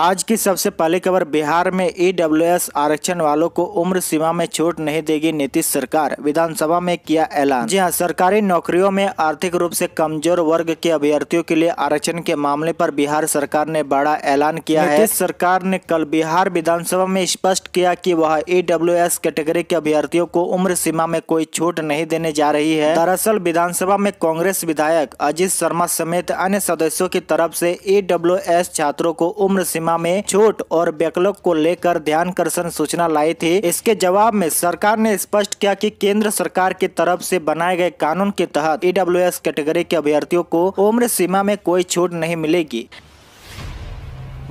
आज की सबसे पहली खबर बिहार में ईडब्ल्यूएस e आरक्षण वालों को उम्र सीमा में छूट नहीं देगी नीतीश सरकार विधानसभा में किया ऐलान जी हां सरकारी नौकरियों में आर्थिक रूप से कमजोर वर्ग के अभ्यर्थियों के लिए आरक्षण के मामले पर बिहार सरकार ने बड़ा ऐलान किया है सरकार ने कल बिहार विधानसभा में स्पष्ट किया कि वह ई e कैटेगरी के अभ्यर्थियों को उम्र सीमा में कोई छूट नहीं देने जा रही है दरअसल विधानसभा में कांग्रेस विधायक अजीत शर्मा समेत अन्य सदस्यों की तरफ ऐसी ई e छात्रों को उम्र सीमा घटना में छूट और बैकलॉग को लेकर ध्यान कर्षण सूचना लाई थी इसके जवाब में सरकार ने स्पष्ट किया कि केंद्र सरकार की तरफ से बनाए गए कानून के तहत ईडब्ल्यूएस कैटेगरी के अभ्यर्थियों को उम्र सीमा में कोई छूट नहीं मिलेगी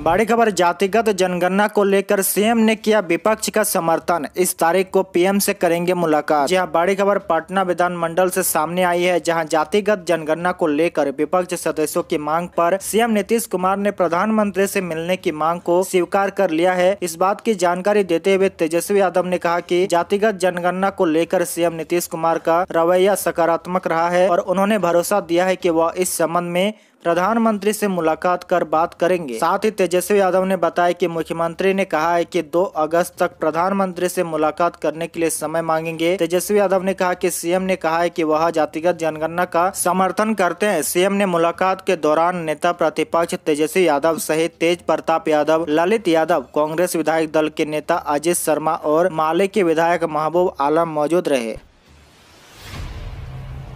बड़ी खबर जातिगत जनगणना को लेकर सीएम ने किया विपक्ष का समर्थन इस तारीख को पीएम से करेंगे मुलाकात यह बड़ी खबर पटना विधानमंडल से सामने आई है जहां जातिगत जनगणना को लेकर विपक्ष सदस्यों की मांग पर सीएम नीतीश कुमार ने प्रधानमंत्री से मिलने की मांग को स्वीकार कर लिया है इस बात की जानकारी देते हुए तेजस्वी यादव ने कहा की जातिगत जनगणना को लेकर सीएम नीतीश कुमार का रवैया सकारात्मक रहा है और उन्होंने भरोसा दिया है की वह इस संबंध में प्रधानमंत्री से मुलाकात कर बात करेंगे साथ ही तेजस्वी यादव ने बताया कि मुख्यमंत्री ने कहा है कि 2 अगस्त तक प्रधानमंत्री से मुलाकात करने के लिए समय मांगेंगे तेजस्वी यादव ने कहा कि सीएम ने कहा है कि वह जातिगत जनगणना का समर्थन करते हैं सीएम ने मुलाकात के दौरान नेता प्रतिपक्ष तेजस्वी यादव सहित तेज प्रताप यादव ललित यादव कांग्रेस विधायक दल के नेता अजित शर्मा और माले के विधायक महबूब आलम मौजूद रहे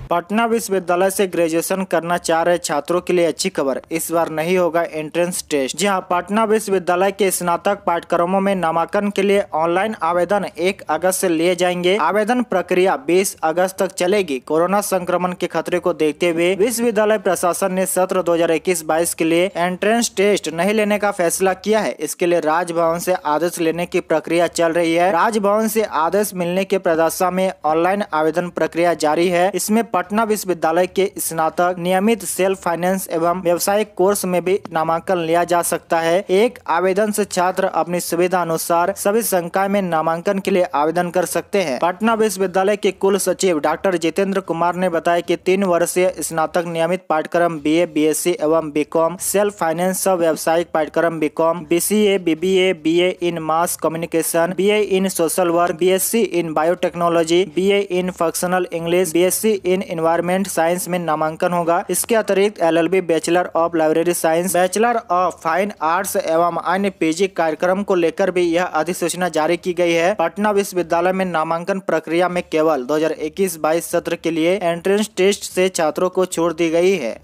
पटना विश्वविद्यालय से ग्रेजुएशन करना चाह रहे छात्रों के लिए अच्छी खबर इस बार नहीं होगा एंट्रेंस टेस्ट जहां पटना विश्वविद्यालय के स्नातक पाठ्यक्रमों में नामांकन के लिए ऑनलाइन आवेदन 1 अगस्त से लिए जाएंगे आवेदन प्रक्रिया 20 अगस्त तक चलेगी कोरोना संक्रमण के खतरे को देखते हुए विश्वविद्यालय प्रशासन ने सत्र दो हजार के लिए एंट्रेंस टेस्ट नहीं लेने का फैसला किया है इसके लिए राजभवन से आदेश लेने की प्रक्रिया चल रही है राजभवन से आदेश मिलने के प्रदशा में ऑनलाइन आवेदन प्रक्रिया जारी है इसमें पट पटना विश्वविद्यालय के स्नातक नियमित सेल्फ फाइनेंस एवं व्यवसायिक कोर्स में भी नामांकन लिया जा सकता है एक आवेदन से छात्र अपनी सुविधा अनुसार सभी संकाय में नामांकन के लिए आवेदन कर सकते हैं पटना विश्वविद्यालय के कुल सचिव डॉक्टर जितेंद्र कुमार ने बताया की तीन वर्षीय स्नातक नियमित पाठ्यक्रम बी ए एवं बी सेल्फ फाइनेंस सब व्यावसायिक पाठ्यक्रम B BCA, B BA in mass communication B in social work B in biotechnology B in functional English B in environment science में नामांकन होगा इसके अतिरिक्त L bachelor of library science bachelor of fine arts एवं अन्य PG कार्यक्रम को लेकर भी यह अधिसूचना जारी की गई है पटना विश्वविद्यालय में नामांकन प्रक्रिया में केवल 2021-22 सत्र के लिए एंट्रेंस टेस्ट से छात्रों को छूट दी गई है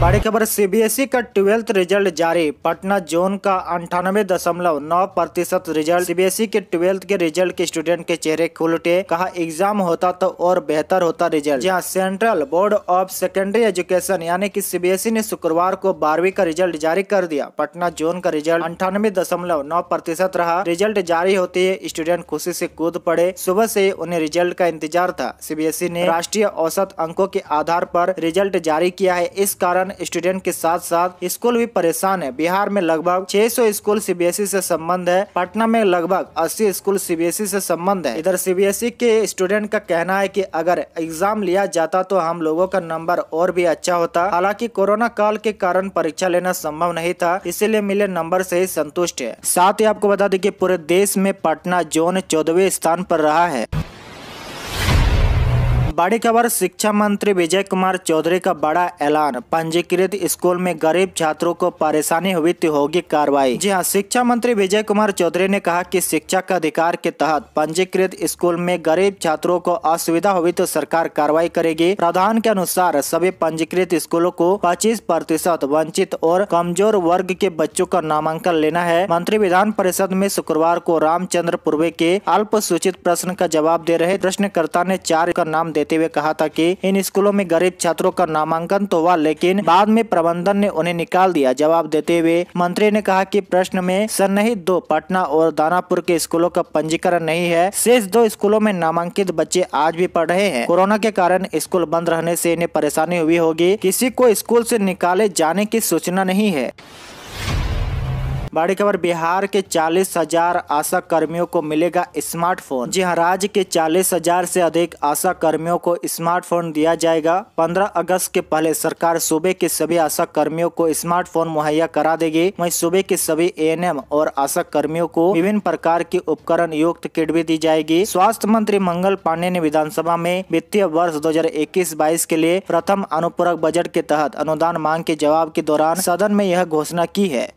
बड़ी खबर सीबीएसई का ट्वेल्थ रिजल्ट जारी पटना जोन का अंठानवे दशमलव नौ प्रतिशत रिजल्ट सीबीएसई के ट्वेल्थ के रिजल्ट के स्टूडेंट के चेहरे उठे कहा एग्जाम होता तो और बेहतर होता रिजल्ट जहां central board of secondary education यानी कि सीबीएसई ने शुक्रवार को बारहवीं का रिजल्ट जारी कर दिया पटना जोन का रिजल्ट अंठानवे दशमलव नौ प्रतिशत रहा रिजल्ट जारी होते ही स्टूडेंट खुशी ऐसी कूद पड़े सुबह से उन्हें रिजल्ट का इंतजार था सीबीएसई ने राष्ट्रीय औसत अंकों के आधार आरोप रिजल्ट जारी किया है इस कारण कारण स्टूडेंट के साथ साथ स्कूल भी परेशान है बिहार में लगभग 600 स्कूल सीबीएसई e से संबंध है पटना में लगभग 80 स्कूल सीबीएसई e से संबंध है इधर सीबीएसई e के स्टूडेंट का कहना है कि अगर एग्जाम लिया जाता तो हम लोगों का नंबर और भी अच्छा होता हालांकि कोरोना काल के कारण परीक्षा लेना संभव नहीं था इसीलिए मिले नंबर से ही संतुष्ट है साथ ही आपको बता दें कि पूरे देश में पटना जोन चौदहवें स्थान पर रहा है बड़ी खबर शिक्षा मंत्री विजय कुमार चौधरी का बड़ा ऐलान पंजीकृत स्कूल में गरीब छात्रों को परेशानी हुई तो होगी कार्रवाई जी हाँ शिक्षा मंत्री विजय कुमार चौधरी ने कहा कि शिक्षा का अधिकार के तहत पंजीकृत स्कूल में गरीब छात्रों को असुविधा हुई तो सरकार कार्रवाई करेगी प्रावधान के अनुसार सभी पंजीकृत स्कूलों को पच्चीस प्रतिशत वंचित और कमजोर वर्ग के बच्चों का नामांकन लेना है मंत्री विधान परिषद में शुक्रवार को रामचंद्र पूर्वे के अल्प सूचित प्रश्न का जवाब दे रहे प्रश्नकर्ता ने चार का नाम दे देते हुए कहा था कि इन स्कूलों में गरीब छात्रों का नामांकन तो हुआ लेकिन बाद में प्रबंधन ने उन्हें निकाल दिया जवाब देते हुए मंत्री ने कहा कि प्रश्न में सन्नहित दो पटना और दानापुर के स्कूलों का पंजीकरण नहीं है शेष दो स्कूलों में नामांकित बच्चे आज भी पढ़ रहे हैं कोरोना के कारण स्कूल बंद रहने से इन्हें परेशानी हुई होगी किसी को स्कूल से निकाले जाने की सूचना नहीं है बड़ी खबर बिहार के चालीस हजार आशा कर्मियों को मिलेगा स्मार्टफोन जी हाँ राज्य के चालीस हजार से अधिक आशा कर्मियों को स्मार्टफोन दिया जाएगा पंद्रह अगस्त के पहले सरकार सूबे के सभी आशा कर्मियों को स्मार्टफोन मुहैया करा देगी वही सूबे के सभी एएनएम और आशा कर्मियों को विभिन्न प्रकार के उपकरण युक्त किट भी दी जाएगी स्वास्थ्य मंत्री मंगल पांडे ने विधानसभा में वित्तीय वर्ष दो हजार के लिए प्रथम अनुपूरक बजट के तहत अनुदान मांग के जवाब के दौरान सदन में यह घोषणा की है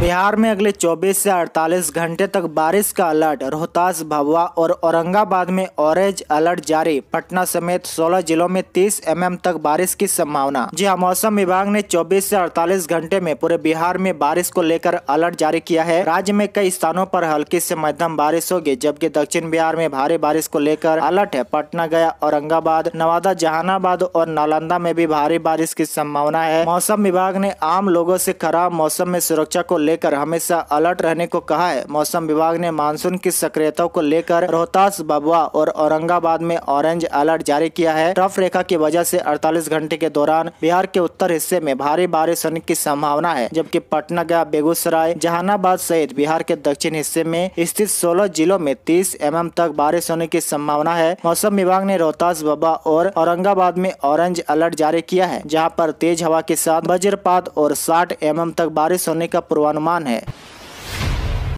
बिहार में अगले 24 से 48 घंटे तक बारिश का अलर्ट रोहतास भभुआ और औरंगाबाद में ऑरेंज अलर्ट जारी पटना समेत 16 जिलों में 30 एमएम तक बारिश की संभावना जी हाँ मौसम विभाग ने 24 से 48 घंटे में पूरे बिहार में बारिश को लेकर अलर्ट जारी किया है राज्य में कई स्थानों पर हल्की से मध्यम बारिश होगी जबकि दक्षिण बिहार में भारी बारिश को लेकर अलर्ट है पटना गया औरंगाबाद नवादा जहानाबाद और नालंदा में भी भारी बारिश की संभावना है मौसम विभाग ने आम लोगों ऐसी खराब मौसम में सुरक्षा को लेकर हमेशा अलर्ट रहने को कहा है मौसम विभाग ने मानसून की सक्रियता को लेकर रोहतास बबुआ और औरंगाबाद में ऑरेंज अलर्ट जारी किया है ट्रफ रेखा की वजह से 48 घंटे के दौरान बिहार के उत्तर हिस्से में भारी बारिश होने की संभावना है जबकि पटना गया बेगूसराय जहानाबाद सहित बिहार के दक्षिण हिस्से में स्थित सोलह जिलों में तीस एम तक बारिश होने की संभावना है मौसम विभाग ने रोहतास बबा और औरंगाबाद में ऑरेंज अलर्ट जारी किया है जहाँ पर तेज हवा के साथ वज्रपात और साठ एम तक बारिश होने का पूर्वानुमान अनुमान है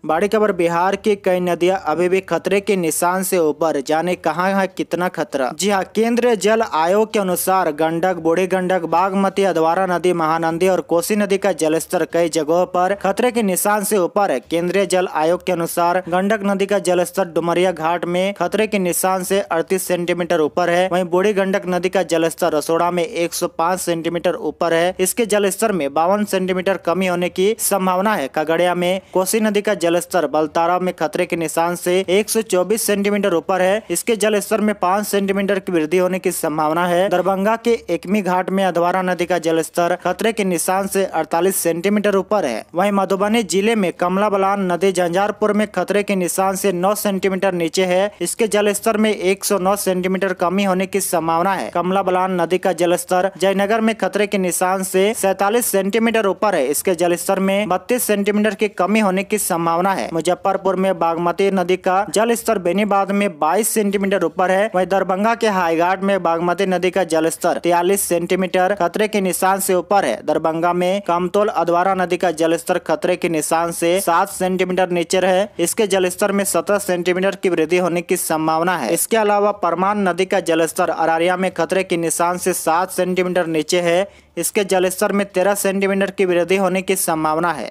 बड़ी खबर बिहार की कई नदियां अभी भी खतरे के निशान से ऊपर जाने कहां है कितना खतरा जी हाँ केंद्रीय जल आयोग के अनुसार गंडक बूढ़ी गंडक बागमती अधवारा नदी महानंदी और कोसी नदी का जलस्तर कई जगहों पर खतरे के निशान से ऊपर है केंद्रीय जल आयोग के अनुसार गंडक नदी का जलस्तर डुमरिया घाट में खतरे के निशान से अड़तीस सेंटीमीटर ऊपर है वही बूढ़ी गंडक नदी का जलस्तर रसोड़ा में एक सेंटीमीटर ऊपर है इसके जलस्तर में बावन सेंटीमीटर कमी होने की संभावना है खगड़िया में कोसी नदी का जल जलस्तर बलतारा में खतरे के निशान से 124 सेंटीमीटर ऊपर है इसके जलस्तर में 5 सेंटीमीटर की वृद्धि होने की संभावना है दरभंगा के एकमी घाट में अधवारा नदी का जलस्तर खतरे के निशान से 48 सेंटीमीटर ऊपर है वहीं मधुबनी जिले में कमला बलान नदी झंझारपुर में खतरे के निशान से नौ सेंटीमीटर नीचे है इसके जलस्तर में एक सेंटीमीटर कमी होने की संभावना है कमला बलान नदी का जलस्तर जयनगर में खतरे के निशान से सैतालीस सेंटीमीटर ऊपर है इसके जलस्तर में बत्तीस सेंटीमीटर की कमी होने की संभावना संभावना है मुजफ्फरपुर में बागमती नदी का जल स्तर बेनीबाद में बाईस सेंटीमीटर ऊपर है वही दरभंगा के हाईघाट में बागमती नदी का जल स्तर तियालीस सेंटीमीटर खतरे के निशान से ऊपर है दरभंगा में कमतोल अधवारा नदी का जल स्तर खतरे के निशान से सात सेंटीमीटर नीचे है इसके जल स्तर में सत्रह सेंटीमीटर की वृद्धि होने की संभावना है इसके अलावा परमान नदी का जलस्तर अरारिया में खतरे के निशान से सात सेंटीमीटर नीचे है इसके जल स्तर में तेरह सेंटीमीटर की वृद्धि होने की संभावना है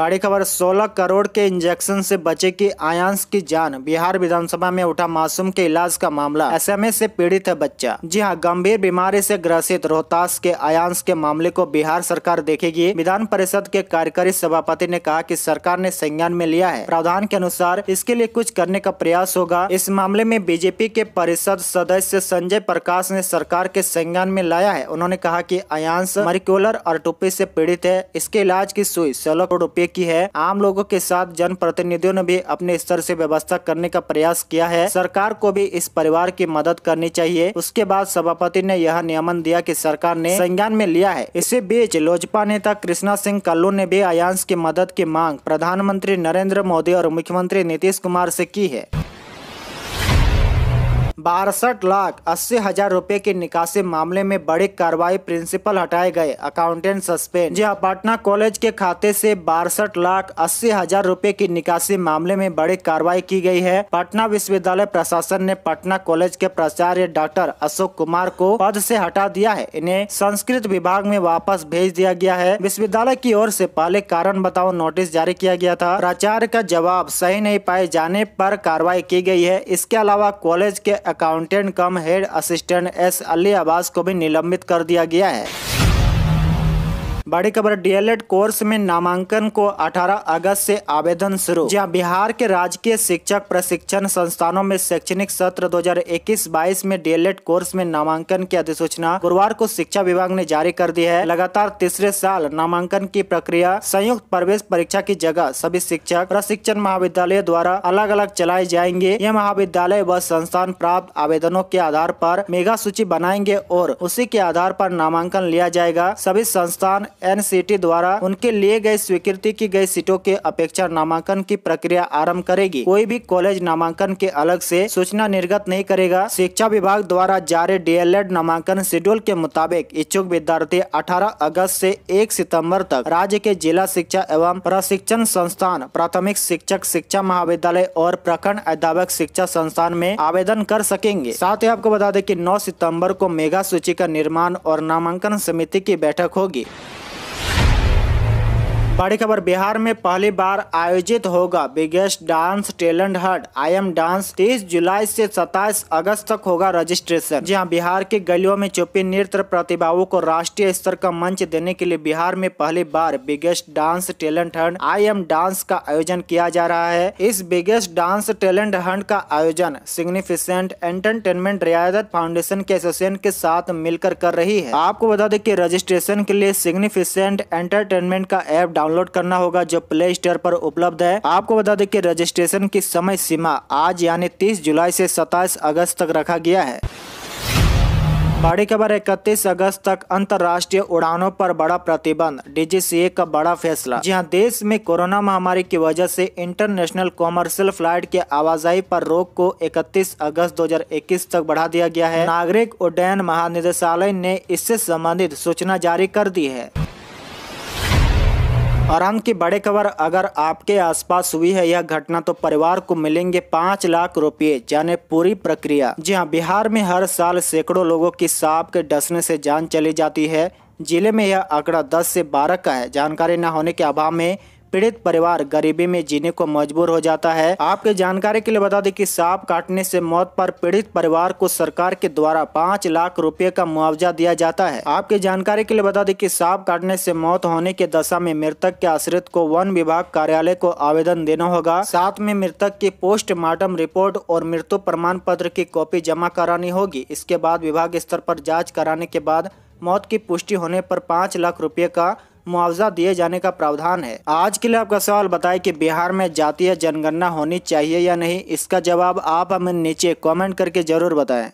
बड़ी खबर 16 करोड़ के इंजेक्शन से बचे की आयांश की जान बिहार विधानसभा में उठा मासूम के इलाज का मामला एसएमए से पीड़ित है बच्चा जी हाँ गंभीर बीमारी से ग्रसित रोहतास के आयांश के मामले को बिहार सरकार देखेगी विधान परिषद के कार्यकारी सभापति ने कहा की सरकार ने संज्ञान में लिया है प्रावधान के अनुसार इसके लिए कुछ करने का प्रयास होगा इस मामले में बीजेपी के परिषद सदस्य संजय प्रकाश ने सरकार के संज्ञान में लाया है उन्होंने कहा की आयांश मरिकुलर और टोपी पीड़ित है इसके इलाज की सुई सोलह करोड़ रूपए की है आम लोगों के साथ जन प्रतिनिधियों ने भी अपने स्तर से व्यवस्था करने का प्रयास किया है सरकार को भी इस परिवार की मदद करनी चाहिए उसके बाद सभापति ने यह नियमन दिया की सरकार ने संज्ञान में लिया है इसी बीच लोजपा नेता कृष्णा सिंह कल्लू ने भी अयांश की मदद की मांग प्रधानमंत्री नरेंद्र मोदी और मुख्यमंत्री नीतीश कुमार ऐसी की है बासठ लाख अस्सी हजार रूपए के निकासी मामले में बड़ी कार्रवाई प्रिंसिपल हटाए गए अकाउंटेंट सस्पेंड जी पटना कॉलेज के खाते से बासठ लाख अस्सी हजार रूपए की निकासी मामले में बड़ी कार्रवाई की गई है पटना विश्वविद्यालय प्रशासन ने पटना कॉलेज के प्राचार्य डॉक्टर अशोक कुमार को पद से हटा दिया है इन्हें संस्कृत विभाग में वापस भेज दिया गया है विश्वविद्यालय की ओर ऐसी पहले कारण बताओ नोटिस जारी किया गया था प्राचार्य का जवाब सही नहीं पाए जाने पर कार्रवाई की गयी है इसके अलावा कॉलेज के accountant cum head assistant S Ali आवास को भी निलंबित कर दिया गया है बड़ी खबर डीएलएड कोर्स में नामांकन को 18 अगस्त से आवेदन शुरू जहां बिहार के राजकीय शिक्षक प्रशिक्षण संस्थानों में शैक्षणिक सत्र 2021-22 में डीएलएड कोर्स में नामांकन की अधिसूचना गुरुवार को शिक्षा विभाग ने जारी कर दी है लगातार तीसरे साल नामांकन की प्रक्रिया संयुक्त प्रवेश परीक्षा की जगह सभी शिक्षक प्रशिक्षण महाविद्यालय द्वारा अलग अलग चलाए जाएंगे यह महाविद्यालय व संस्थान प्राप्त आवेदनों के आधार आरोप मेगा सूची बनाएंगे और उसी के आधार आरोप नामांकन लिया जाएगा सभी संस्थान एनसीटी द्वारा उनके लिए गए स्वीकृति की गई सीटों के अपेक्षा नामांकन की प्रक्रिया आरंभ करेगी कोई भी कॉलेज नामांकन के अलग से सूचना निर्गत नहीं करेगा शिक्षा विभाग द्वारा जारी डीएलएड नामांकन शेड्यूल के मुताबिक इच्छुक विद्यार्थी 18 अगस्त से 1 सितंबर तक राज्य के जिला शिक्षा एवं प्रशिक्षण संस्थान प्राथमिक शिक्षक शिक्षा महाविद्यालय और प्रखंड अध्यापक शिक्षा संस्थान में आवेदन कर सकेंगे साथ ही आपको बता दें कि 9 सितंबर को मेगा सूची का निर्माण और नामांकन समिति की बैठक होगी बड़ी खबर बिहार में पहली बार आयोजित होगा बिगेस्ट डांस टैलेंट हट आई एम डांस 30 जुलाई से 27 अगस्त तक होगा रजिस्ट्रेशन जहां बिहार के गलियों में छुपी नृत्य प्रतिभाओं को राष्ट्रीय स्तर का मंच देने के लिए बिहार में पहली बार biggest dance talent hunt I am dance का आयोजन किया जा रहा है इस बिगेस्ट डांस टैलेंट हंड का आयोजन सिग्निफिसेंट एंटरटेनमेंट रियायत फाउंडेशन के एसोसिएशन के साथ मिलकर कर रही है आपको बता दें की रजिस्ट्रेशन के लिए सिग्निफिकेंट एंटरटेनमेंट का एप डाउन डाउनलोड करना होगा जो प्ले स्टोर पर उपलब्ध है आपको बता दें कि रजिस्ट्रेशन की समय सीमा आज यानी तीस जुलाई से सताईस अगस्त तक रखा गया है बड़ी खबर इकतीस अगस्त तक अंतर्राष्ट्रीय उड़ानों पर बड़ा प्रतिबंध डीजीसीए का बड़ा फैसला जहां देश में कोरोना महामारी की वजह से इंटरनेशनल कॉमर्शियल फ्लाइट के आवाजाही पर रोक को 31 अगस्त 2021 तक बढ़ा दिया गया है नागरिक उड्डयन महानिदेशालय ने इससे संबंधित सूचना जारी कर दी है और अंत की बड़ी खबर अगर आपके आसपास हुई है यह घटना तो परिवार को मिलेंगे पाँच लाख रुपए जाने पूरी प्रक्रिया जी हाँ बिहार में हर साल सैकड़ों लोगों की सांप के डसने से जान चली जाती है जिले में यह आंकड़ा 10 से 12 का है जानकारी न होने के अभाव में पीड़ित परिवार गरीबी में जीने को मजबूर हो जाता है आपके जानकारी के लिए बता दें कि सांप काटने से मौत पर पीड़ित परिवार को सरकार के द्वारा पाँच लाख रुपए का मुआवजा दिया जाता है आपके जानकारी के लिए बता दें कि सांप काटने से मौत होने की दशा में मृतक के आश्रित को वन विभाग कार्यालय को आवेदन देना होगा साथ में मृतक की पोस्टमार्टम रिपोर्ट और मृत्यु प्रमाण पत्र की कॉपी जमा करानी होगी इसके बाद विभाग स्तर पर जाँच कराने के बाद मौत की पुष्टि होने पर पाँच लाख रुपये का मुआवजा दिए जाने का प्रावधान है आज के लिए आपका सवाल बताए कि बिहार में जातीय जनगणना होनी चाहिए या नहीं इसका जवाब आप हमें नीचे कमेंट करके जरूर बताएं